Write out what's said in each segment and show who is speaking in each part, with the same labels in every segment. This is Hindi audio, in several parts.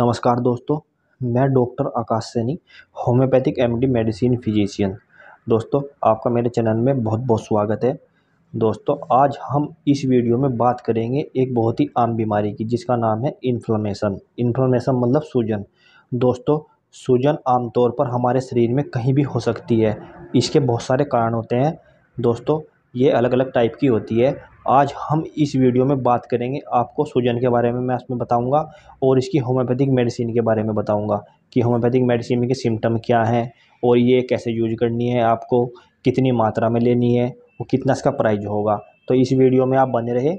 Speaker 1: नमस्कार दोस्तों मैं doctor Akash Saini homeopathic MD medicine physician दोस्तों आपका मेरे चैनल में बहुत बहुत स्वागत है दोस्तों आज हम इस वीडियो में बात करेंगे एक बहुत ही आम बीमारी की जिसका नाम है इन्फ्लामेशन इन्फ्लामेशन मतलब सूजन दोस्तों सूजन आमतौर पर हमारे शरीर में कहीं भी हो सकती है इसके बहुत सारे कारण होते हैं दोस्तों ये अलग अलग टाइप की होती है आज हम इस वीडियो में बात करेंगे आपको सूजन के बारे में मैं इसमें बताऊंगा और इसकी होम्योपैथिक मेडिसिन के बारे में बताऊंगा कि होम्योपैथिक मेडिसिन के सिम्टम क्या हैं और ये कैसे यूज करनी है आपको कितनी मात्रा में लेनी है और कितना इसका प्राइज होगा तो इस वीडियो में आप बने रहे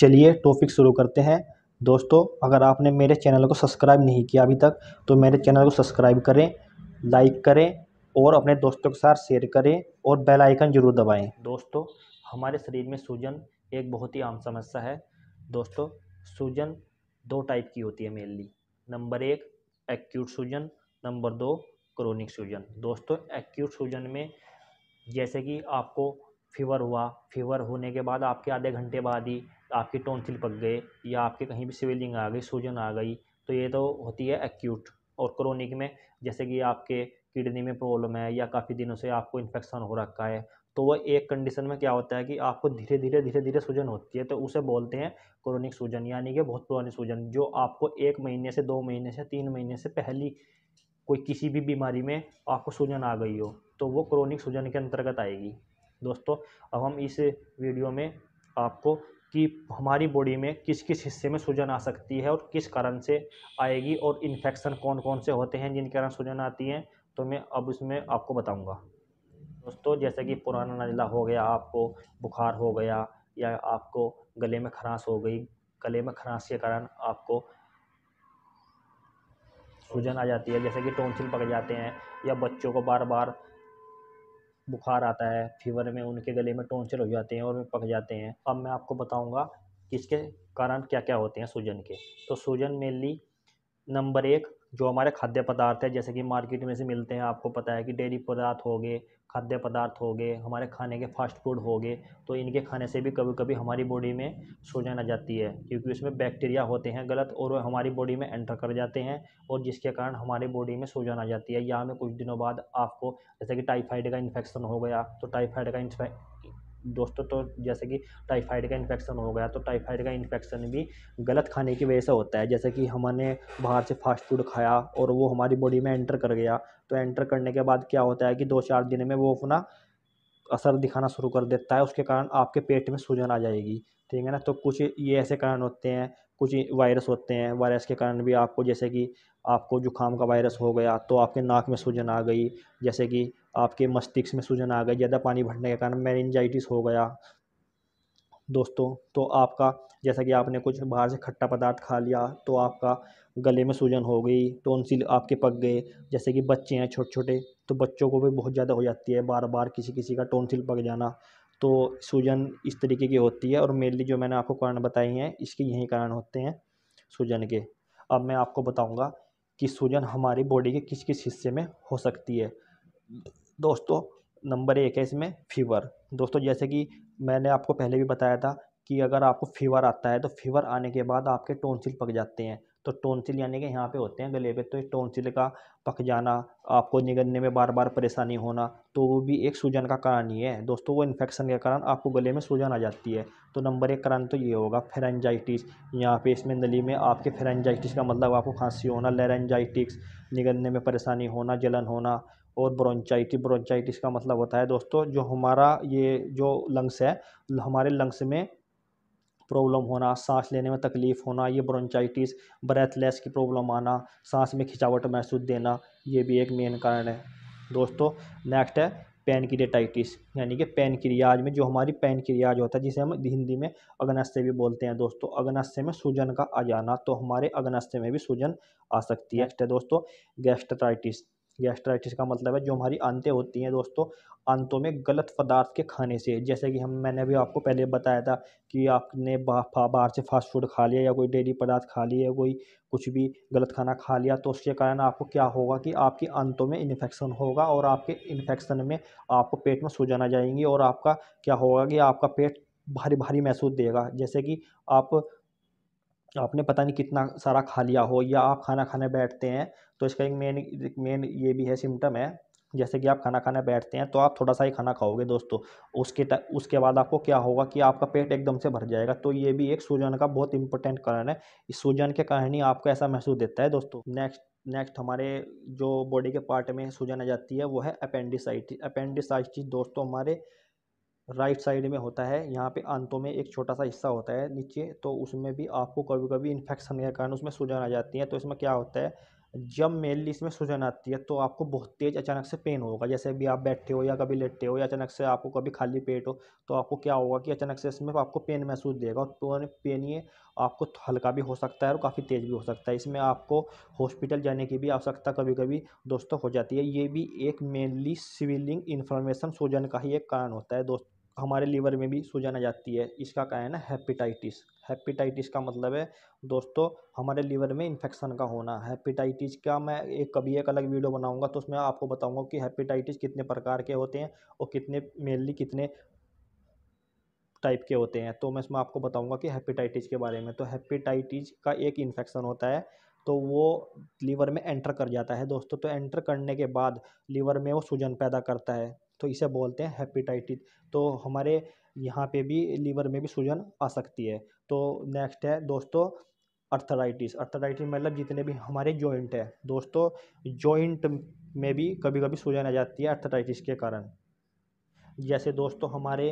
Speaker 1: चलिए टॉपिक शुरू करते हैं दोस्तों अगर आपने मेरे चैनल को सब्सक्राइब नहीं किया अभी तक तो मेरे चैनल को सब्सक्राइब करें लाइक करें और अपने दोस्तों के साथ शेयर करें और बेल आइकन ज़रूर दबाएं दोस्तों हमारे शरीर में सूजन एक बहुत ही आम समस्या है दोस्तों सूजन दो टाइप की होती है मेनली नंबर एक एक्यूट सूजन नंबर दो क्रोनिक सूजन दोस्तों एक्यूट सूजन में जैसे कि आपको फीवर हुआ फीवर होने के बाद आपके आधे घंटे बाद ही आपकी टोंसिल पक गए या आपके कहीं भी स्वेलिंग आ गई सूजन आ गई तो ये तो होती है एक्यूट और क्रोनिक में जैसे कि आपके किडनी में प्रॉब्लम है या काफ़ी दिनों से आपको इन्फेक्शन हो रखा है तो वह एक कंडीशन में क्या होता है कि आपको धीरे धीरे धीरे धीरे सूजन होती है तो उसे बोलते हैं क्रोनिक सूजन यानी कि बहुत पुरानी सूजन जो आपको एक महीने से दो महीने से तीन महीने से पहली कोई किसी भी बीमारी में आपको सूजन आ गई हो तो वो क्रोनिक सूजन के अंतर्गत आएगी दोस्तों अब हम इस वीडियो में आपको कि हमारी बॉडी में किस किस हिस्से में सूजन आ सकती है और किस कारण से आएगी और इन्फेक्शन कौन कौन से होते हैं जिनके कारण सूजन आती है तो मैं अब इसमें आपको बताऊँगा दोस्तों जैसे कि पुराना नजला हो गया आपको बुखार हो गया या आपको गले में खराश हो गई गले में खराश के कारण आपको सूजन आ जाती है जैसे कि टोंसिल पक जाते हैं या बच्चों को बार बार बुखार आता है फीवर में उनके गले में टोंचर हो जाते हैं और पक जाते हैं अब मैं आपको बताऊंगा कि इसके कारण क्या क्या होते हैं सूजन के तो सूजन मेनली नंबर एक जो हमारे खाद्य पदार्थ है जैसे कि मार्केट में से मिलते हैं आपको पता है कि डेयरी पदार्थ हो गए खाद्य पदार्थ हो गए हमारे खाने के फास्ट फूड हो गए तो इनके खाने से भी कभी कभी हमारी बॉडी में सूजन आ जाती है क्योंकि उसमें बैक्टीरिया होते हैं गलत और वो हमारी बॉडी में एंटर कर जाते हैं और जिसके कारण हमारी बॉडी में सूजन आ जाती है या हमें कुछ दिनों बाद आपको जैसे कि टाइफाइड का इन्फेक्शन हो गया तो टाइफाइड का दोस्तों तो जैसे कि टाइफाइड का इन्फेक्शन हो गया तो टाइफाइड का इन्फेक्शन भी गलत खाने की वजह से होता है जैसे कि हमने बाहर से फास्ट फूड खाया और वो हमारी बॉडी में एंटर कर गया तो एंटर करने के बाद क्या होता है कि दो चार दिन में वो अपना असर दिखाना शुरू कर देता है उसके कारण आपके पेट में सूजन आ जाएगी ठीक है ना तो कुछ ये ऐसे कारण होते हैं कुछ वायरस होते हैं वायरस के कारण भी आपको जैसे कि आपको जुकाम का वायरस हो गया तो आपके नाक में सूजन आ गई जैसे कि आपके मस्तिष्क में सूजन आ गई ज़्यादा पानी भरने के कारण मेनिनजाइटिस हो गया दोस्तों तो आपका जैसा कि आपने कुछ बाहर से खट्टा पदार्थ खा लिया तो आपका गले में सूजन हो गई टोनसिल आपके पक गए जैसे कि बच्चे हैं छोटे छोटे तो बच्चों को भी बहुत ज़्यादा हो जाती है बार बार किसी किसी का टोनसिल पक जाना तो सूजन इस तरीके की होती है और मेनली जो मैंने आपको कारण बताए हैं इसके यही कारण होते हैं सूजन के अब मैं आपको बताऊँगा कि सूजन हमारी बॉडी के किस किस हिस्से में हो सकती है दोस्तों नंबर एक है इसमें फीवर दोस्तों जैसे कि मैंने आपको पहले भी बताया था कि अगर आपको फीवर आता है तो फीवर आने के बाद आपके टोनसिल पक जाते हैं तो टोनसिल यानी कि यहाँ पे होते हैं गले पे तो इस टोनसिल का पक जाना आपको निगलने में बार बार परेशानी होना तो वो भी एक सूजन का कारण ही है दोस्तों वो इन्फेक्शन के कारण आपको गले में सूजन आ जाती है तो नंबर एक कारण तो ये होगा फेरेंजाइटिस यहाँ पे इसमें नली में आपके फेरेंजाइटिस का मतलब आपको खांसी होना लेरेंजाइटिक्स निगलने में परेशानी होना जलन होना और ब्रोंचाइटिस ब्रोंचाइटिस का मतलब होता है दोस्तों जो हमारा ये जो लंग्स है हमारे लंग्स में प्रॉब्लम होना सांस लेने में तकलीफ़ होना ये ब्रोंचाइटिस ब्रेथलेस की प्रॉब्लम आना सांस में खिंचावट महसूस देना ये भी एक मेन कारण है दोस्तों नेक्स्ट है पैनक्रियाटाइटिस यानी कि पैनक्रियाज में जो हमारी पैनक्रियाज होता है जिसे हम हिंदी में अग्नस्थ्य भी बोलते हैं दोस्तों अग्नस्थ्य में सूजन का आ जाना तो हमारे अग्नस्थ्य में भी सूजन आ सकती है नेक्स्ट है दोस्तों गैस्ट्राइटिस गैस्ट्राइटिस का मतलब है जो हमारी आंतें होती हैं दोस्तों आंतों में गलत पदार्थ के खाने से जैसे कि हम मैंने अभी आपको पहले बताया था कि आपने बाहर बा, से फास्ट फूड खा लिया या कोई डेयरी पदार्थ खा लिया कोई कुछ भी गलत खाना खा लिया तो उसके कारण आपको क्या होगा कि आपकी आंतों में इन्फेक्शन होगा और आपके इन्फेक्शन में आपको पेट में सूजन आ जाएंगी और आपका क्या होगा कि आपका पेट भारी भारी महसूस देगा जैसे कि आप आपने पता नहीं कितना सारा खा लिया हो या आप खाना खाने बैठते हैं तो इसका एक मेन मेन ये भी है सिम्टम है जैसे कि आप खाना खाने बैठते हैं तो आप थोड़ा सा ही खाना खाओगे दोस्तों उसके उसके बाद आपको क्या होगा कि आपका पेट एकदम से भर जाएगा तो ये भी एक सूजन का बहुत इंपॉर्टेंट कारण है इस सूजन के कारण ही आपको ऐसा महसूस देता है दोस्तों नेक्स्ट नेक्स्ट हमारे जो बॉडी के पार्ट में सूजन आ जाती है वो है अपेंडिसाइटिस अपेंडिसाइटिस दोस्तों हमारे राइट साइड में होता है यहाँ पे आंतों में एक छोटा सा हिस्सा होता है नीचे तो उसमें भी आपको कभी कभी इन्फेक्शन के कारण उसमें सूजन आ जाती है तो इसमें क्या होता है जब मेनली इसमें सूजन आती है तो आपको बहुत तेज़ अचानक से पेन होगा जैसे भी आप बैठे हो या कभी लेटे हो या अचानक से आपको कभी खाली पेट हो तो आपको क्या होगा कि अचानक से इसमें आपको पेन महसूस देगा और पेन ये आपको हल्का भी हो सकता है और काफ़ी तेज़ भी हो सकता है इसमें आपको हॉस्पिटल जाने की भी आवश्यकता कभी कभी दोस्तों हो जाती है ये भी एक मेनली सिविलिंग इन्फॉर्मेशन सूजन का ही एक कारण होता है दोस्तों हमारे लीवर में भी सूजन आ जाती है इसका क्या है ना हेपेटाइटिस हेपेटाइटिस का मतलब है दोस्तों हमारे लीवर में इन्फेक्शन का होना हेपेटाइटिस का मैं एक कभी एक अलग वीडियो बनाऊंगा तो उसमें आपको बताऊंगा कि हेपेटाइटिस कितने प्रकार के होते हैं और कितने मेनली कितने टाइप के होते हैं तो मैं इसमें आपको बताऊँगा कि हेपेटाइटिस के बारे में तो हेपेटाइटिस का एक इन्फेक्शन होता है तो वो लीवर में एंटर कर जाता है दोस्तों तो एंटर करने के बाद लीवर में वो सूजन पैदा करता है तो इसे बोलते हैं हेपेटाइटिस तो हमारे यहाँ पे भी लीवर में भी सूजन आ सकती है तो नेक्स्ट है दोस्तों अर्थराइटिस अर्थराइटिस मतलब जितने भी हमारे जॉइंट है दोस्तों जॉइंट में भी कभी कभी सूजन आ जाती है अर्थराइटिस के कारण जैसे दोस्तों हमारे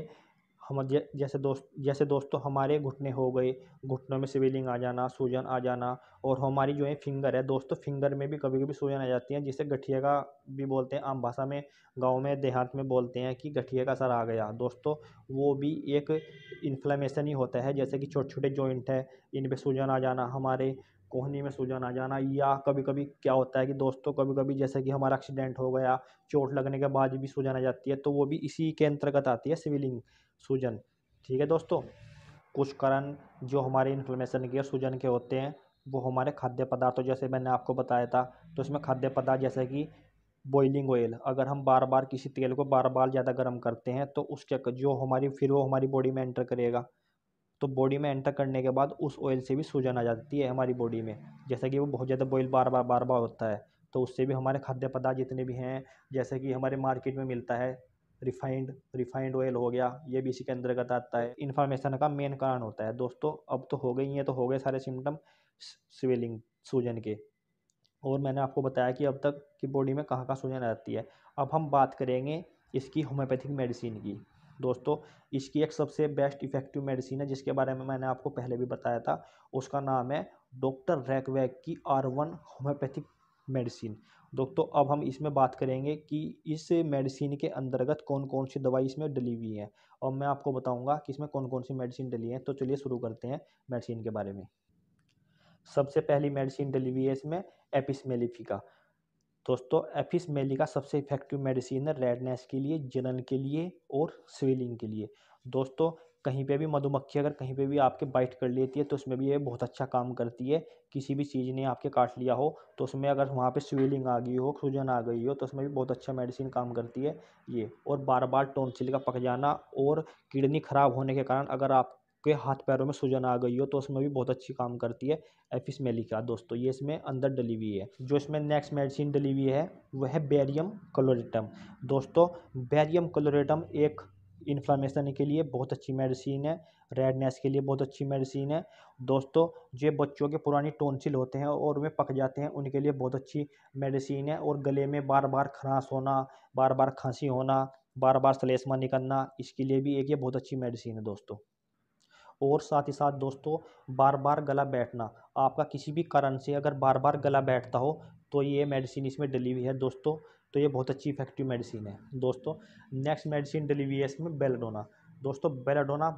Speaker 1: हम जैसे दोस्त जैसे दोस्तों तो हमारे घुटने हो गए घुटनों में स्विलिंग आ जाना सूजन आ जाना और हमारी जो है फिंगर है दोस्तों तो फिंगर में भी कभी कभी सूजन आ जाती है जिसे गठिया का भी बोलते हैं आम भाषा में गाँव में देहात में बोलते हैं कि गठिया का असर आ गया दोस्तों तो वो भी एक इन्फ्लामेशन ही होता है जैसे कि छोटे छोटे जॉइंट है इन पर सूजन आ जाना हमारे कोहनी में सूजन आ जाना या कभी कभी क्या होता है कि दोस्तों कभी कभी जैसे कि हमारा एक्सीडेंट हो गया चोट लगने के बाद भी सूजन आ जाती है तो वो भी इसी के अंतर्गत आती है स्विलिंग सूजन ठीक है दोस्तों कुछ कारण जो हमारे इन्फ्लेमेशन के सूजन के होते हैं वो हमारे खाद्य पदार्थों जैसे मैंने आपको बताया था तो इसमें खाद्य पदार्थ जैसे कि बॉइलिंग ऑयल अगर हम बार बार किसी तेल को बार बार ज़्यादा गर्म करते हैं तो उसके जो हमारी फिर वो हमारी बॉडी में एंटर करेगा तो बॉडी में एंटर करने के बाद उस ऑयल से भी सूजन आ जाती है हमारी बॉडी में जैसे कि वो बहुत ज़्यादा बॉयल बार बार बार बार होता है तो उससे भी हमारे खाद्य पदार्थ जितने भी हैं जैसे कि हमारे मार्केट में मिलता है रिफाइंड रिफाइंड ऑयल हो गया ये भी इसी के अंतर्गत आता है इन्फॉर्मेशन का मेन कारण होता है दोस्तों अब तो हो गई है तो हो गए सारे सिम्टम स्वेलिंग सूजन के और मैंने आपको बताया कि अब तक कि बॉडी में कहाँ कहाँ सूजन आती है अब हम बात करेंगे इसकी होम्योपैथिक मेडिसिन की दोस्तों इसकी एक सबसे बेस्ट इफ़ेक्टिव मेडिसिन है जिसके बारे में मैंने आपको पहले भी बताया था उसका नाम है डॉक्टर रैकवैक की आर वन होम्योपैथिक मेडिसिन दोस्तों अब हम इसमें बात करेंगे कि इस मेडिसिन के अंतर्गत कौन कौन सी दवाई इसमें डली हुई है और मैं आपको बताऊंगा कि इसमें कौन कौन सी मेडिसिन डली है तो चलिए शुरू करते हैं मेडिसिन के बारे में सबसे पहली मेडिसिन डली हुई है इसमें एपिस मेलिफिका दोस्तों एपिस मेलिका सबसे इफेक्टिव मेडिसिन है रेडनेस के लिए जलन के लिए और स्वेलिंग के लिए दोस्तों कहीं पे भी मधुमक्खी अगर कहीं पे भी आपके बाइट कर लेती है तो उसमें भी ये बहुत अच्छा काम करती है किसी भी चीज़ ने आपके काट लिया हो तो उसमें अगर वहाँ पे स्वेलिंग आ गई हो सूजन आ गई हो तो उसमें भी बहुत अच्छा मेडिसिन काम करती है ये और बार बार टोनसिल का पक जाना और किडनी ख़राब होने के कारण अगर आपके हाथ पैरों में सूजन आ गई हो तो उसमें भी बहुत अच्छी काम करती है एफिस मेलिका दोस्तों ये इसमें अंदर डली हुई है जो इसमें नेक्स्ट मेडिसिन डली हुई है वह है बेरियम क्लोरेटम दोस्तों बेरियम क्लोरेटम एक इन्फ्लामेशन के लिए बहुत अच्छी मेडिसिन है रेडनेस के लिए बहुत अच्छी मेडिसिन है दोस्तों जो बच्चों के पुरानी टोनसिल होते हैं और वे पक जाते हैं उनके लिए बहुत अच्छी मेडिसिन है और गले में बार बार खराश होना बार बार खांसी होना बार बार सलेसमा निकलना इसके लिए भी एक ये बहुत अच्छी मेडिसिन है दोस्तों और साथ ही साथ दोस्तों बार बार गला बैठना आपका किसी भी कारण से अगर बार बार गला बैठता हो तो ये मेडिसिन इसमें डली हुई है दोस्तों तो ये बहुत अच्छी इफेक्टिव मेडिसिन है दोस्तों नेक्स्ट मेडिसिन डली हुई है इसमें बेलाडोना दोस्तों बेलाडोना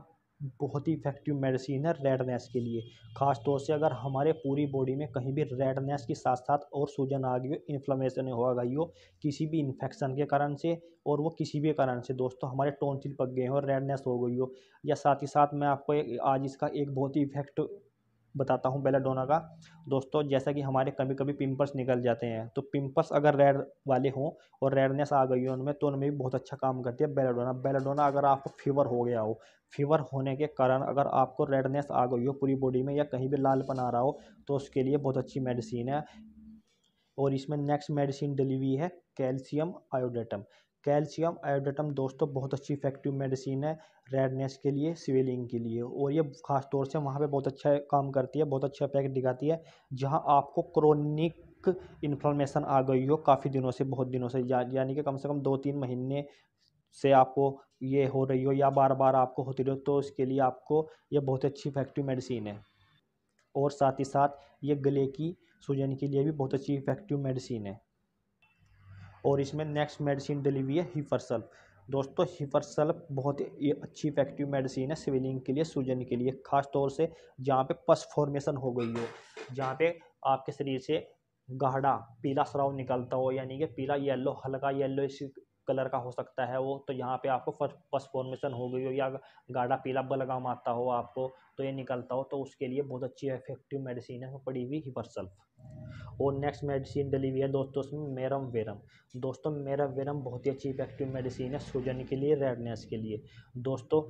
Speaker 1: बहुत ही इफेक्टिव मेडिसिन है रेडनेस के लिए ख़ास तौर से अगर हमारे पूरी बॉडी में कहीं भी रेडनेस के साथ साथ और सूजन आ गई हो इन्फ्लामेशन हो गई हो किसी भी इन्फेक्शन के कारण से और वो किसी भी कारण से दोस्तों हमारे टोनसिल पक गए हो रेडनेस हो गई हो या साथ ही साथ मैं आपको एक आज इसका एक बहुत ही इफेक्ट बताता हूँ बेलाडोना का दोस्तों जैसा कि हमारे कभी कभी पिम्पल्स निकल जाते हैं तो पिम्पल्स अगर रेड वाले हों और रेडनेस आ गई हो उनमें तो उनमें भी बहुत अच्छा काम करती है बेलाडोना बेलाडोना अगर आपको फीवर हो गया हो फीवर होने के कारण अगर आपको रेडनेस आ गई हो पूरी बॉडी में या कहीं भी लालपन आ रहा हो तो उसके लिए बहुत अच्छी मेडिसिन है और इसमें नेक्स्ट मेडिसिन डली हुई है कैल्शियम आयोडेटम कैल्शियम आयोडेटम दोस्तों बहुत अच्छी इफेक्टिव मेडिसिन है रेडनेस के लिए स्वेलिंग के लिए और ये ख़ास तौर से वहाँ पे बहुत अच्छा काम करती है बहुत अच्छा इफेक्ट दिखाती है जहाँ आपको क्रोनिक इन्फ्लामेशन आ गई हो काफ़ी दिनों से बहुत दिनों से या, यानी कि कम से कम दो तीन महीने से आपको ये हो रही हो या बार बार आपको होती रही हो तो इसके लिए आपको ये बहुत अच्छी इफेक्टिव मेडिसिन है और साथ ही साथ ये गले की सूजन के लिए भी बहुत अच्छी इफेक्टिव मेडिसिन है और इसमें नेक्स्ट मेडिसिन डली हुई है हिफरसल दोस्तों हिफरसल बहुत ही अच्छी इफेक्टिव मेडिसिन है स्विलिंग के लिए सूजन के लिए खास तौर से जहाँ पे पस फॉर्मेशन हो गई हो जहाँ पे आपके शरीर से गाढ़ा पीला स्राव निकलता हो यानी कि पीला येलो हल्का येलो इस कलर का हो सकता है वो तो यहाँ पे आपको फर्स्ट पस फॉर्मेशन हो गई हो या गाढ़ा पीला बलगाम आता हो आपको तो ये निकलता हो तो उसके लिए बहुत अच्छी इफेक्टिव मेडिसिन है पड़ी हुई हिपरसल्फ और नेक्स्ट मेडिसिन डली हुई है दोस्तों उसमें मेरम वेरम दोस्तों मेरम वेरम बहुत ही अच्छी इफेक्टिव मेडिसिन है सूजन के लिए रेडनेस के लिए दोस्तों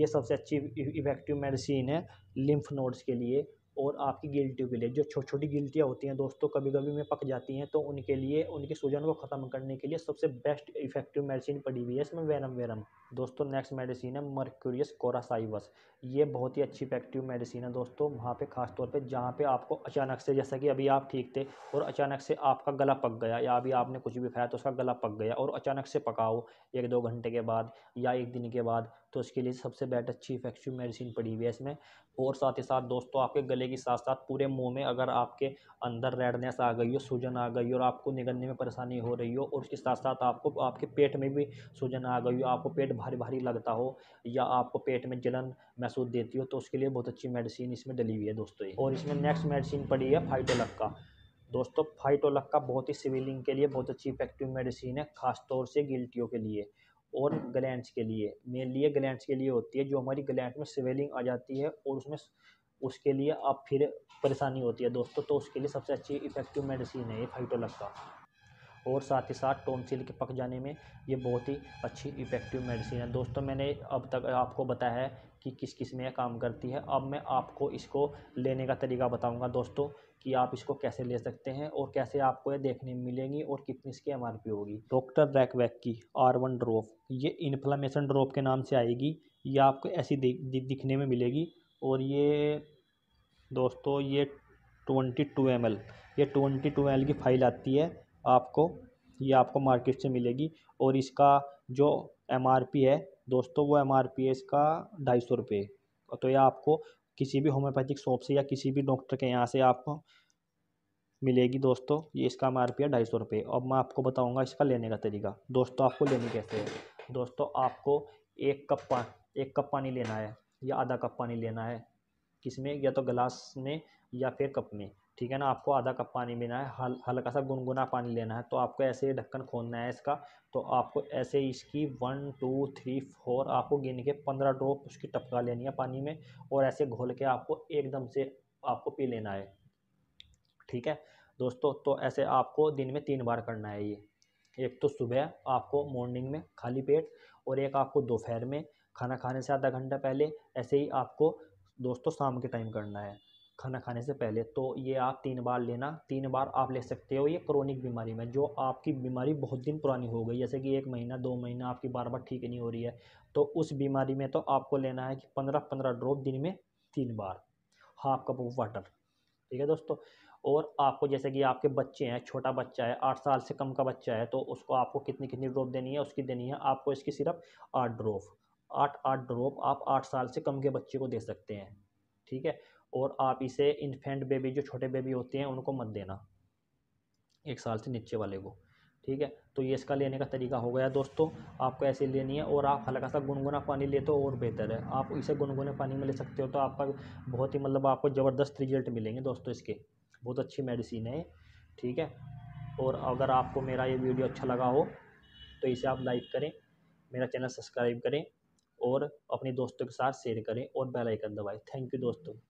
Speaker 1: ये सबसे अच्छी इफेक्टिव मेडिसिन है लिम्फ नोड्स के लिए और आपकी गिल्टियों के लिए जो छोटी छोटी गिल्टियाँ होती हैं दोस्तों कभी कभी में पक जाती हैं तो उनके लिए उनकी सूजन को ख़त्म करने के लिए सबसे बेस्ट इफेक्टिव मेडिसिन पड़ी हुई है इसमें वेनम वेरम दोस्तों नेक्स्ट मेडिसिन है मर्क्यूरियस कोरासाइवस ये बहुत ही अच्छी इफेक्टिव मेडिसिन है दोस्तों वहाँ पर खासतौर पर जहाँ पर आपको अचानक से जैसा कि अभी आप ठीक थे और अचानक से आपका गला पक गया या अभी आपने कुछ भी खाया तो उसका गला पक गया और अचानक से पकाओ एक दो घंटे के बाद या एक दिन के बाद तो उसके लिए सबसे बेस्ट अच्छी इफेक्टिव मेडिसिन पड़ी हुई है इसमें और साथ ही साथ दोस्तों आपके गले के साथ साथ पूरे मुंह में अगर आपके अंदर रेडनेस आ गई हो सूजन आ गई हो और आपको निगलने में परेशानी हो रही हो और उसके साथ साथ आपको आपके पेट में भी सूजन आ गई हो आपको पेट भारी भारी लगता हो या आपको पेट में जलन महसूस देती हो तो उसके लिए बहुत अच्छी मेडिसिन इसमें डली हुई है दोस्तों और इसमें नेक्स्ट मेडिसिन पड़ी है फाइटोलक का दोस्तों फाइटोलक का बहुत ही सिविलिंग के लिए बहुत अच्छी इफेक्टिव मेडिसिन है खासतौर से गिल्टियों के लिए और ग्लैंड के लिए मेनली ये ग्लैंड के लिए होती है जो हमारी ग्लैंड में स्वेलिंग आ जाती है और उसमें उसके लिए आप फिर परेशानी होती है दोस्तों तो उसके लिए सबसे अच्छी इफ़ेक्टिव मेडिसिन है ये फाइटोलक का और साथ ही साथ टोनसिल के पक जाने में ये बहुत ही अच्छी इफ़ेक्टिव मेडिसिन है दोस्तों मैंने अब तक आपको बताया है कि किस किस में यह काम करती है अब मैं आपको इसको लेने का तरीका बताऊंगा दोस्तों कि आप इसको कैसे ले सकते हैं और कैसे आपको यह देखने में मिलेंगी और कितनी इसकी एम होगी डॉक्टर रैकवैक की आर वन ड्रॉप ये इन्फ्लामेशन ड्रॉप के नाम से आएगी ये आपको ऐसी दिखने में मिलेगी और ये दोस्तों ये ट्वेंटी टू एम ये ट्वेंटी टू एम की फ़ाइल आती है आपको ये आपको मार्केट से मिलेगी और इसका जो एम आर पी है दोस्तों वो एम आर पी है इसका ढाई सौ रुपये तो ये आपको किसी भी होम्योपैथिक शॉप से या किसी भी डॉक्टर के यहाँ से आपको मिलेगी दोस्तों ये इसका एम आर पी है ढाई सौ रुपये अब मैं आपको बताऊँगा इसका लेने का तरीका दोस्तों आपको लेने कैसे है दोस्तों आपको एक कप पा एक कप पानी लेना है या आधा कप पानी लेना है किस में या तो गिलास में या फिर कप में ठीक है ना आपको आधा कप पानी लेना है हल हल्का सा गुनगुना पानी लेना है तो आपको ऐसे ही ढक्कन खोलना है इसका तो आपको ऐसे इसकी वन टू थ्री फोर आपको गिन के पंद्रह ड्रॉप उसकी टपका लेनी है पानी में और ऐसे घोल के आपको एकदम से आपको पी लेना है ठीक है दोस्तों तो ऐसे आपको दिन में तीन बार करना है ये एक तो सुबह आपको मॉर्निंग में खाली पेट और एक आपको दोपहर में खाना खाने से आधा घंटा पहले ऐसे ही आपको दोस्तों शाम के टाइम करना है खाना खाने से पहले तो ये आप तीन बार लेना तीन बार आप ले सकते हो ये क्रोनिक बीमारी में जो आपकी बीमारी बहुत दिन पुरानी हो गई जैसे कि एक महीना दो महीना आपकी बार बार ठीक नहीं हो रही है तो उस बीमारी में तो आपको लेना है कि पंद्रह पंद्रह ड्रॉप दिन में तीन बार हाफ कप ऑफ वाटर ठीक है दोस्तों और आपको जैसे कि आपके बच्चे हैं छोटा बच्चा है आठ साल से कम का बच्चा है तो उसको आपको कितनी कितनी ड्रॉप देनी है उसकी देनी है आपको इसकी सिर्फ आठ ड्रॉप आठ आठ ड्रॉप आप आठ साल से कम के बच्चे को दे सकते हैं ठीक है और आप इसे इन्फेंट बेबी जो छोटे बेबी होते हैं उनको मत देना एक साल से नीचे वाले को ठीक है तो ये इसका लेने का तरीका हो गया दोस्तों आपको ऐसे लेनी है और आप हल्का सा गुनगुना पानी ले तो और बेहतर है आप इसे गुनगुने पानी में ले सकते हो तो आपका बहुत ही मतलब आपको ज़बरदस्त रिजल्ट मिलेंगे दोस्तों इसके बहुत अच्छी मेडिसिन है ठीक है और अगर आपको मेरा ये वीडियो अच्छा लगा हो तो इसे आप लाइक करें मेरा चैनल सब्सक्राइब करें और अपने दोस्तों के साथ शेयर करें और बेल आइकन दबाएं थैंक यू दोस्तों